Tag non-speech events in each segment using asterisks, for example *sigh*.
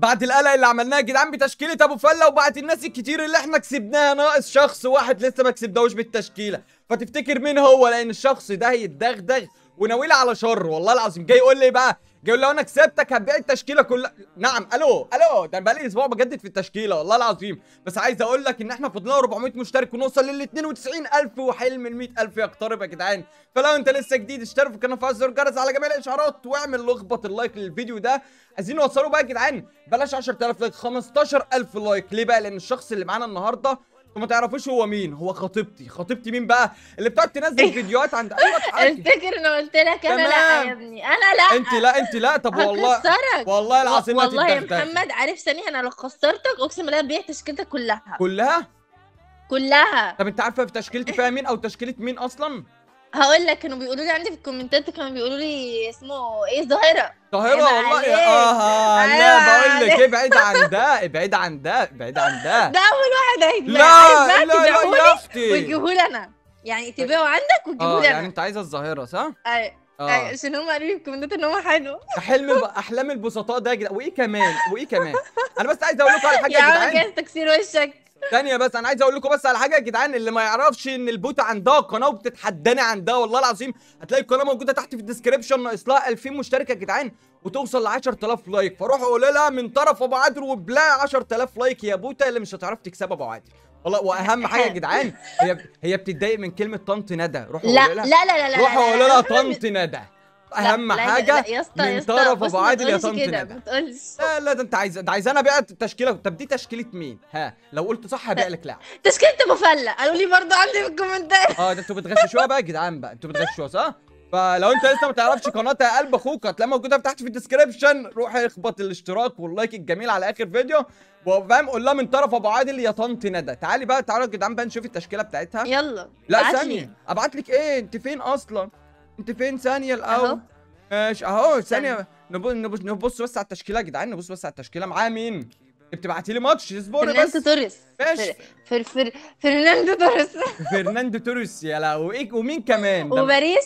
بعد القلق اللي عملناه يا جدعان بتشكيله ابو فله وبعد الناس الكتير اللي احنا كسبناها ناقص شخص واحد لسه ما كسبناهوش بالتشكيله فتفتكر مين هو لان الشخص ده هيتدغدغ وناويلي على شر والله العظيم جاي يقول لي بقى جاي لو انا كسبتك هتبيع التشكيله كلها نعم الو الو ده انا بقالي اسبوع بجدد في التشكيله والله العظيم بس عايز اقول لك ان احنا فاضلنا 400 مشترك ونوصل لل 92000 وحلم ال 100000 يقترب يا جدعان فلو انت لسه جديد اشترك في القناه وفعل زر الجرس على جميع الاشعارات واعمل لخبط اللايك للفيديو ده عايزين نوصله بقى يا جدعان بلاش 10000 لايك 15000 لايك ليه بقى لان الشخص اللي معانا النهارده انتوا ما تعرفوش هو مين هو خطيبتي خطيبتي مين بقى اللي بتقعد تنزل *laughs* فيديوهات عند ايوه حاجه افتكر ان قلت لك انا لا يا ابني انا لا انت لا انت لا طب والله والله العظيم والله يا محمد عارف ثانيه انا لو خسرتك اقسم بالله بيع تشكيلتك كلها كلها كلها طب انت عارفه في تشكيلتي فيها مين او تشكيله مين اصلا هقول لك كانوا بيقولوا لي عندي في الكومنتات كانوا بيقولوا لي اسمه ايه ظاهرة ظاهره والله يا اه لا أيوة، بقول لك ايه بعيد عن ده ابعد عن ده ابعد عن ده ده اول واحد هيتباع لا لا لا يا اختي وتجيبوه لنا يعني تبيعه عندك وتجيبوه آه، لنا يعني انت عايزه الظاهره صح؟ ايوه ايوه عشان هم قالوا لي في الكومنتات ان هم حلو حلم احلام البسطاء ده يا جدعان وايه كمان وايه كمان انا بس عايز اقول لكم على حاجه يا جدعان يا عم تكسير وشك ثانيه بس انا عايز اقول لكم بس على حاجه يا جدعان اللي ما يعرفش ان البوت عندها قناه وبتتحداني عندها والله العظيم هتلاقي القناه موجوده تحت في الديسكربشن ناقص لها 2000 مشترك يا جدعان وتوصل ل 10000 لايك فروحوا قولوا لها من طرف ابو عادل وبلا 10000 لايك يا بوتة اللي مش هتعرف تكسب ابو عادل والله واهم حاجه يا جدعان هي هي بتتضايق من كلمه طنط ندى روحوا قولوا لها لا لا لا لا روحوا قولوا لها طنط ندى اهم لا حاجه لا من طرف ابو عادل يا طنط ندى لا لا ده انت عايز ده انا بقى تشكيله طب دي تشكيله مين ها لو قلت صح هبيع لك لعب تشكيله مفلة قالوا لي برضه عندي في الكومنتات اه ده انتوا بتغششوها بقى يا جدعان بقى انتوا بتغششوها صح فلو انت لسه ما تعرفش قناه يا قلب اخوك هتلاقيها موجوده تحت في الديسكربشن روح اخبط الاشتراك واللايك الجميل على اخر فيديو وفاهم قول لها من طرف ابو عادل يا طنط ندى تعالي بقى تعالوا يا جدعان بقى نشوف التشكيله بتاعتها يلا لا ثانيه ابعت لك ايه انت فين اصلا انت فين ثانيه الاول ماشي اهو ثانيه نبص نبص بس على التشكيله يا جدعان نبص بس على التشكيله معاه مين بتبعتي لي ماتش اصبري بس فرناندو توريس ماشي فر... فر... فرناندو توريس *laughs* فرناندو توريس يا لهوي إيه، ومين كمان *laughs* وباريس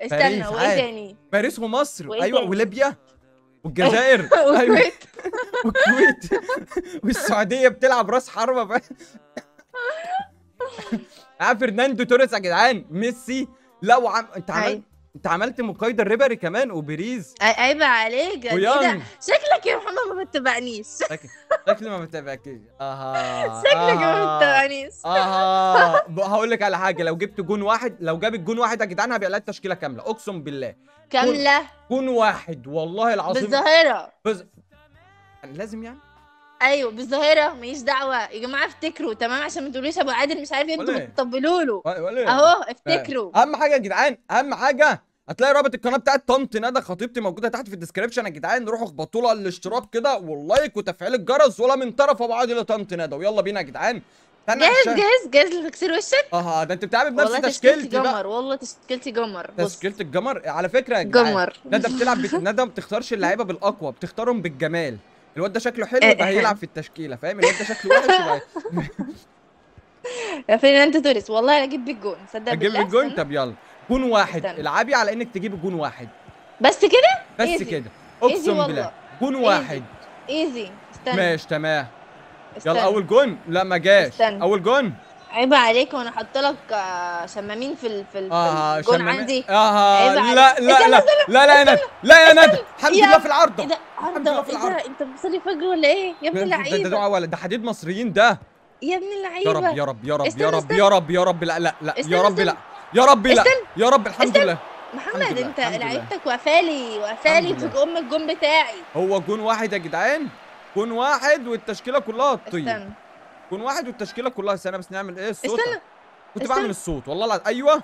استنى وايه تاني باريس ومصر ايوه وليبيا والجزائر *laughs* والكويت أيوة. والكويت والسعوديه بتلعب راس حربه يا فرناندو توريس يا جدعان ميسي لو عم انت عملت انت عملت مقايضه الريبري كمان وبريز عيب عليك إيه ويانج شكلك يا محمد ما بتتابعنيش *laughs* شكلي ما بتابعكيش اها شكلك ما بتتابعنيش اها هقول لك على حاجه لو جبت جون واحد لو جابت جون واحد يا جدعان هبيع لها التشكيله كامله اقسم بالله كامله جون واحد والله العظيم بالظاهره بز... لازم يعني ايوه بالظاهره ماليش دعوه يا جماعه افتكروا تمام عشان ما تقولوش ابو عادل مش عارف إيه. انتوا إيه؟ بتطبلوا له اهو آه. افتكروا اهم حاجه يا جدعان اهم حاجه هتلاقي رابط القناه بتاعت طنط ندى خطيبتي موجوده تحت في الديسكربشن يا جدعان روحوا اخبطوا لها الاشتراك كده واللايك وتفعيل الجرس ولا من طرف ابو عادل طنط ندى ويلا بينا يا جدعان جاهز جاهز جاهز لتكسير وشك اها ده انت بتعمل بنفس تشكيلتي جمر والله تشكيلتي جمر تشكيله الجمر على فكره يا جدعان جمر ندى بتلعب بت... *laughs* ندى ما بتختارش اللعيبه بالاقوى بتختارهم بالجمال الواد ده شكله حلو آه، يبقى هيلعب آه. في التشكيله فاهم الواد ده شكله وحش يبقى *laughs* يا انت توريس والله هجيب بيك جون صدق بالله بيك جون طب يلا جون واحد استنى. العبي على انك تجيب جون واحد بس كده بس كده اقسم بالله جون واحد ايزي استنى ماشي تمام يلا اول جون لا ما جاش استنى. اول جون عيب عليك وانا حاطط لك آه، شمامين في ال في آه الجون آه، شمامين. عندي اه لا لا لا لا لا يا ندى لا يا ندى الحمد لله في العارضه ايه ده عارضه في إيه ده انت بتصلي فجر ولا ايه يا ابن اللعيبه ده ده ده حديد مصريين ده يا ابن اللعيبه يا رب يا رب يا رب يا رب يا رب يا رب لا لا لا يا رب لا يا رب لا استن. يا رب الحمد استنى. لله محمد انت لعيبتك وقفالي وقفالي في ام الجون بتاعي هو جون واحد يا جدعان جون واحد والتشكيله كلها تطير جون واحد والتشكيله كلها استنى بس نعمل ايه الصوت استنى كنت استنى. بعمل الصوت والله العظيم ايوه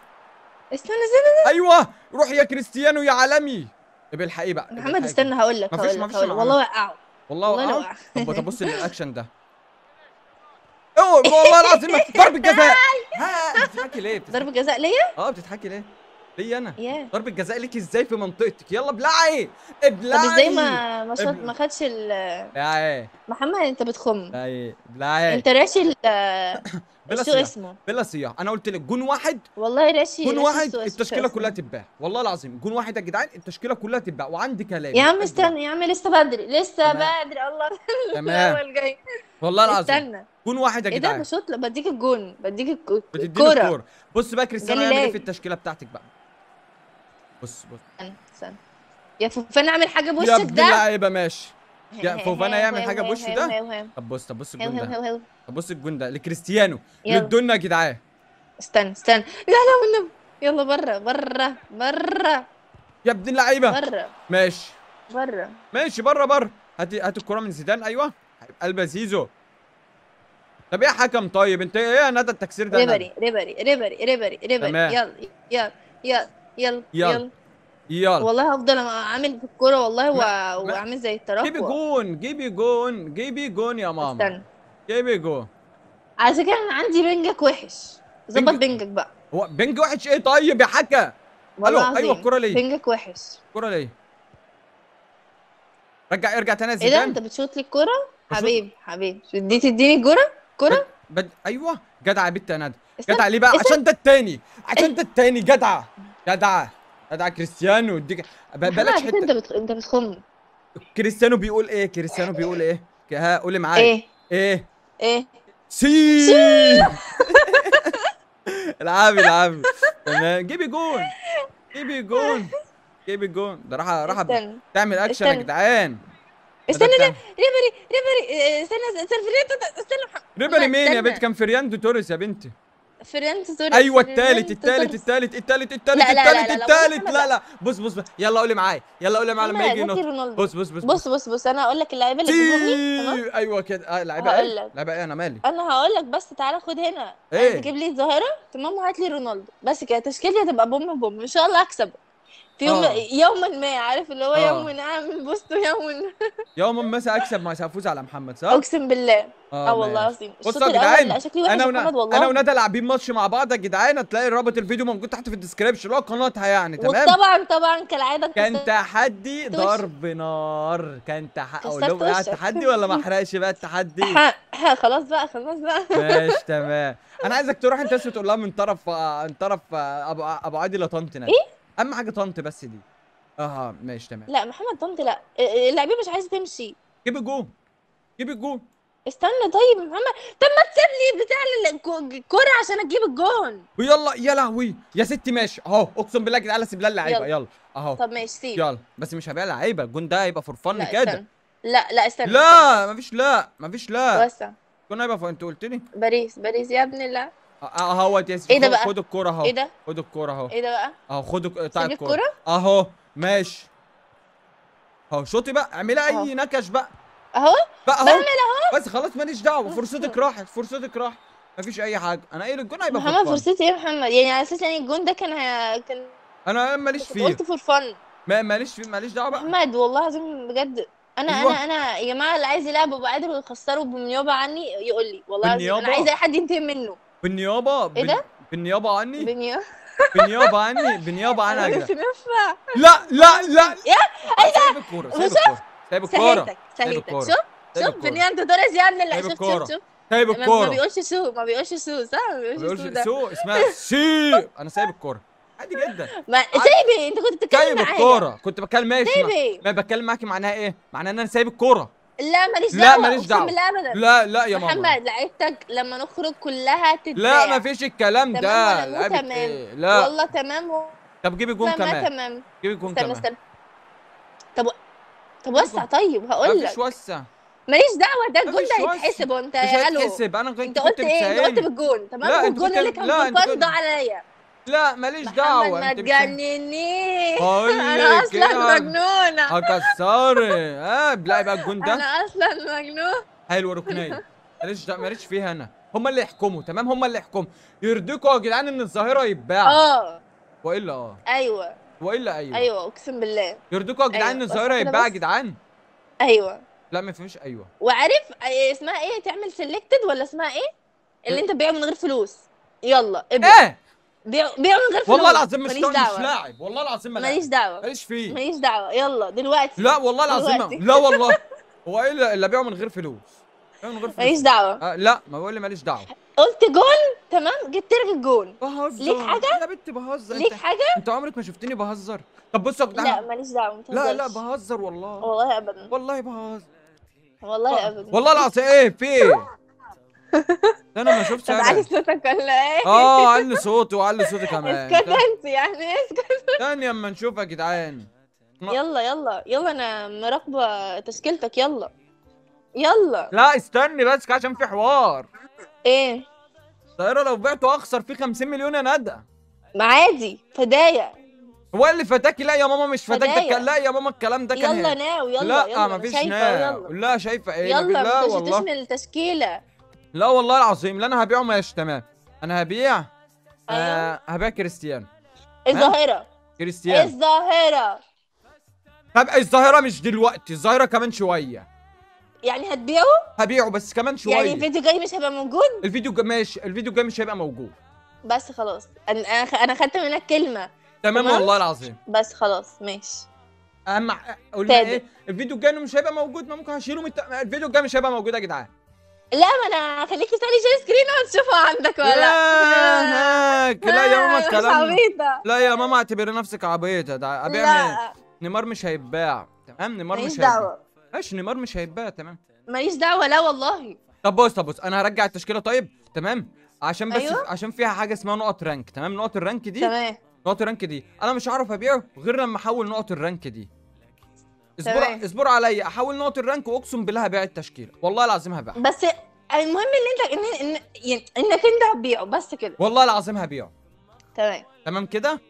استنى استنى ايوه روح يا كريستيانو يا عالمي طب الحقيقه بقى محمد استنى هقول لك مفيش مفيش والله وقعه والله وقعه طب *laughs* بص للاكشن ده والله *laughs* العظيم ضرب الجزاء ها بتتحكي ليه ضرب الجزاء ليا اه بتتحكي ليه ليا انا ضرب الجزاء ليك ازاي في منطقتك يلا ابلعي ابلعي طب ازاي ما ما, شط... ما خدش ال ابلعي محمد انت بتخم ابلعي انت راشل *coughs* بلا شو سياح. اسمه؟ بلا سياح انا قلت لك جون واحد والله رشي جون واحد التشكيله كلها تباع، والله العظيم جون واحد يا جدعان التشكيله كلها تباع وعندي كلام يا عم استنى يا عم لسه بدري لسه بدري الله *laughs* تمام والله العظيم استنى جون واحد يا جدعان ايه ده بشوط بديك الجون بديك الكوره بص بقى كريستيانو يعمل ايه في التشكيله بتاعتك بقى بص بص استنى استنى يا فوفان اعمل حاجه بوشك ده يا ابن اللعيبه ماشي يا فوفانا يعمل حاجه بوشه ده طب بص طب بص الجون ده طب بص الجون ده لكريستيانو للدنيا يا جدعان استنى استنى لا لا والنبي يلا بره بره بره يا ابن اللعيبه بره ماشي بره ماشي بره بره هات هات الكره من زيدان ايوه هيبقى قلب زيزو طب ايه حكم طيب انت ايه ندى التكسير ده ريبري ريبري ريبري ريبري ريبري يلا يلا يلا يلا يلا يلا والله هفضل عامل في الكوره والله و... واعمل زي التراكوة جيبي جون جيبي جون جيبي جون يا ماما استنى جيبي جون على فكره انا عندي بنجك وحش ظبط بنجك بقى هو بنج وحش ايه طيب يا حكا الو ايوه الكوره ليه بنجك وحش الكوره ليه رجع ارجع تاني ايه ده انت بتشوط لي الكوره حبيبي حبيبي دي تديني الكوره كوره بد... ايوه جدعه يا بنت يا ندى جدعه ليه بقى عشان ده التاني عشان إيه؟ ده التاني جدعه جدعه ادعى كريستيانو اديك بلاش حته انت بت... انت بتخم كريستيانو بيقول ايه كريستيانو بيقول ايه ها قولي معايا ايه ايه ايه سي *laughs* العبي العبي تمام جيبي جون جيبي جون جيبي جون ده راح راح تعمل اكشن يا جدعان استنى ريبري ريبري استنى استنى ريبري مين يا بنت كان فرياندو توريس يا بنتي فريند سوري ايوه الثالث الثالث الثالث الثالث الثالث الثالث الثالث لا لا بص بص يلا قولي معايا يلا قولي معايا لما يجي نص بص بص بص بص بص بص انا هقول لك اللعيبه اللي تجيبوني ايوه كده آه، لعيبه ايه لعيبه ايه انا مالي انا هقول لك بس تعالى خد هنا ايه تجيب لي الظاهره تمام وهات لي رونالدو بس كده تشكيلتي هتبقى بوم بوم ان شاء الله اكسبه في يوم آه. يوما ما عارف اللي هو آه. يوما اعمل بوست يوما *laughs* يوما ما اكسب ما سافوز على محمد صح؟ اقسم بالله اه, آه، والله العظيم بصوا يا جدعان انا ونا... والله. انا وندى لاعبين ماتش مع بعض يا جدعان هتلاقي رابط الفيديو موجود تحت في الديسكربشن اللي هو قناتها يعني تمام طبعا طبعا كالعاده كان تحدي ضرب نار كان تحدي اقول لهم بقى التحدي ولا ما احرقش بقى التحدي؟ خلاص بقى خلاص بقى ماشي *laughs* تمام انا عايزك تروح انت تقول لها من طرف آه، من طرف آه، ابو عادل لطنطنا ايه؟ اهم حاجه طنط بس دي اه ماشي تمام لا محمد طنط لا اللعيبه مش عايزه تمشي جيب الجون جيب الجون استنى طيب يا محمد طب ما تسيب لي بتاع الكوره عشان اجيب الجون ويلا يا لهوي يا ستي ماشي اهو اقسم بالله تعالى سيب لها اللعيبه يلا اهو طب ماشي سيب يلا بس مش هبيع لعيبه الجون ده هيبقى فور فن كده لا لا استنى لا مفيش لا مفيش لا بس الجون هيبقى انت قلت لي باريس باريس يا ابن الله اهو آه، آه، يا سيدي ايه ده بقى خد الكوره اهو ايه ده خد الكوره اهو ايه ده بقى اهو خد بتاع الكوره اهو ماشي اهو شوطي بقى اعملي اي نكش بقى اهو بقى اهو بعمل اهو بس خلاص ماليش دعوه فرصتك راحت فرصتك راحت مفيش اي حاجه انا قايل الجون هيبقى محمد فرصتي ايه يا محمد يعني على اساس يعني الجون ده كان هي... كان انا ماليش فيه قلت فور فن ما ماليش فيه ماليش دعوه بقى محمد والله العظيم بجد انا ايوه. انا انا يا جماعه اللي عايز يلعب وابقى قادر يخسره بالنيابه عني يقول لي والله العظيم انا عايز اي حد ينتهي منه بالنيابه ايه ده؟ بالنيابه عني بالنيابه بالنيابه عني بالنيابه عن *laughs* اجدع لا لا لا يا ايه ده؟ الكوره سايب الكوره سايب الكوره سايب الكورة شوف شوف بنيان دوريز يعني اللي شوف شوف شوف سايب الكوره ما بيقولش سو ما بيقولش سو صح ما بيقولش سو اسمها سي *laughs* انا سايب الكوره عادي جدا ما سيبي انت كنت بتتكلم معايا سايب الكوره كنت بتكلم معاكي سيبي ما بتكلم معاكي معناها ايه؟ معناها ان انا سايب الكوره لا ماليش دعوه لا ماليش دعوه لا لا لا يا محمد ماما محمد لعيبتك لما نخرج كلها تتباع لا مفيش الكلام ده لعيبه تمام إيه؟ لا والله تمام و... طب جيبي جون كمان تمام جيبي جون كمان استنى طب طب وسع طيب هقول لك مفيش وسع ماليش دعوه ده الجون ده هيتحسب وانت يا الو مش هيتحسب انا كنت انت قلت ايه انت قلت بالجون تمام والجون اللي كان بالجون ضاع عليا لا ماليش دعوه ما تجننيش *laughs* انا اصلا مجنونه هكسري اه, آه، لا بقى الجون ده انا اصلا مجنون حلوه ركنيه *laughs* ماليش دعوه ماليش فيها انا هما اللي يحكموا تمام هما اللي يحكموا يرضيكوا يا جدعان ان الظاهره يتباع اه والا اه ايوه والا ايوه ايوه اقسم بالله يرضيكوا يا جدعان ان أيوة. الظاهره يتباع يا جدعان ايوه لا ما فيهوش ايوه وعارف اسمها ايه تعمل سيلكتد ولا اسمها ايه اللي إيه؟ انت تبيعه من غير فلوس يلا ابدا ايه بيعوا بيعوا من غير فلوس والله العظيم مش لاعب والله العظيم ماليش دعوه ماليش فيه ماليش دعوه يلا دلوقتي لا والله العظيم لا *laughs* والله هو ايه اللي بيعوا من غير فلوس بيعوا من غير فلوس ماليش دعوه آه لا ما بقول لي ماليش دعوه قلت جون تمام جبت لك الجون بهزر ليك حاجه انا بنت بهزر ليك حاجه انت عمرك ما شفتني بهزر طب بص يا جدعان لا ماليش دعوه لا لا بهزر والله والله ابدا والله بهزر والله آه، ابدا والله العظيم ايه في ايه انا ما شفتش طب علي صوتك ولا ايه؟ اه علي صوتي وعلي صوتي كمان *laughs* اسكت انت يعني إيه اسكت ثانية اما نشوف يا جدعان يلا يلا يلا انا مراقبة تشكيلتك يلا يلا لا استني بس عشان في حوار ايه؟ الطيارة لو بعته اخسر فيه 50 مليون يا ندى ما عادي فدايا هو اللي فتاكي لا يا ماما مش فتاك ده لا يا ماما الكلام ده كان يلا ناو يلا لا يلا مفيش ناو لا شايفه ايه يلا لا والله مش هتشمل تشكيله لا والله العظيم لا انا هبيعه ماشي تمام انا هبيع آه أيوه. هبيع كريستيانو إيه الظاهره كريستيانو إيه الظاهره طب إيه الظاهره مش دلوقتي الظاهره كمان شويه يعني هتبيعه هبيعه بس كمان شويه يعني الفيديو الجاي مش هيبقى موجود الفيديو ماشي الفيديو الجاي مش هيبقى موجود بس خلاص انا انا خدت منك كلمه تمام والله العظيم بس خلاص ماشي اهم قلنا ايه الفيديو الجاي مش هيبقى موجود ما ممكن هشيله من الفيديو الجاي مش هيبقى موجود يا جدعان لا ما انا خليك تسالي شير سكرين وتشوفه عندك ولا لا لا يا ماما كلام لا يا ماما اعتبري نفسك عبيطه ابيع نيمار مش هيتباع تمام نيمار مش هيتباع ماشي نيمار مش هيتباع تمام ماليش دعوه لا والله طب بص طب بص انا هرجع التشكيله طيب تمام عشان بس أيوة؟ عشان فيها حاجه اسمها نقط رانك تمام نقط الرانك دي تمام نقط الرانك دي انا مش هعرف ابيعه غير لما احول نقط الرانك دي اصبر اصبر عليا احاول نقط الرانك واقسم بالله هبيع التشكيله والله العظيم هبيع بس المهم ان انت إن... إن... انك انت هتبيعه بس كده والله العظيم هبيعه تمام تمام كده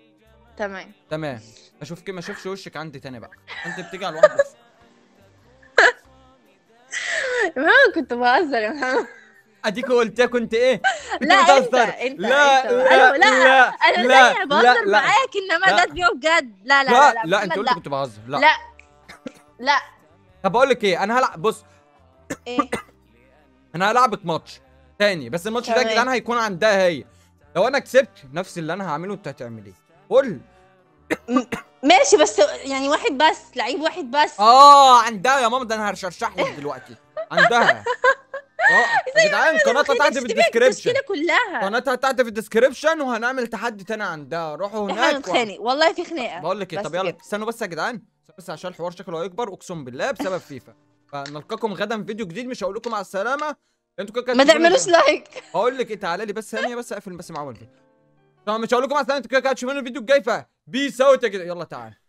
تمام تمام اشوف كده ما اشوفش وشك عندي تاني بقى انت بتيجي على الواحد بس محمد كنت بهزر يا محمد اديك قلت إيه؟ كنت ايه كنت لا لا انت لا لا لا لا انا لا بهزر معاك انما ده بجد لا لا لا لا انت قلت كنت بهزر لا لا طب بقول لك ايه انا هلعب بص ايه *coughs* انا هلعبك ماتش تاني بس الماتش ده يا جدعان هيكون عندها هي لو انا كسبت نفس اللي انا هعمله انت هتعمل ايه قول ماشي بس يعني واحد بس لعيب واحد بس اه عندها يا ماما ده انا هرشرشح لك *laughs* دلوقتي عندها اه جدعان قناتها تحت في الديسكربشن كلها قناتها تحت في الديسكربشن وهنعمل تحدي تاني عندها روحوا هناك احنا والله في خناقه بقول لك ايه طب يلا استنوا بس يا جدعان بس عشان الحوار شكله هيكبر اقسم بالله بسبب فيفا فنلقاكم غدا فيديو جديد مش هقول لكم على السلامه انتوا كده ما تعملوش لايك هقول لك إيه، تعالى لي بس ثانيه بس اقفل بس مع اول مش هقول لكم على السلامه انتوا كده كده هتشوفوا الفيديو الجاي فبيس اوت يا جدعان يلا تعالى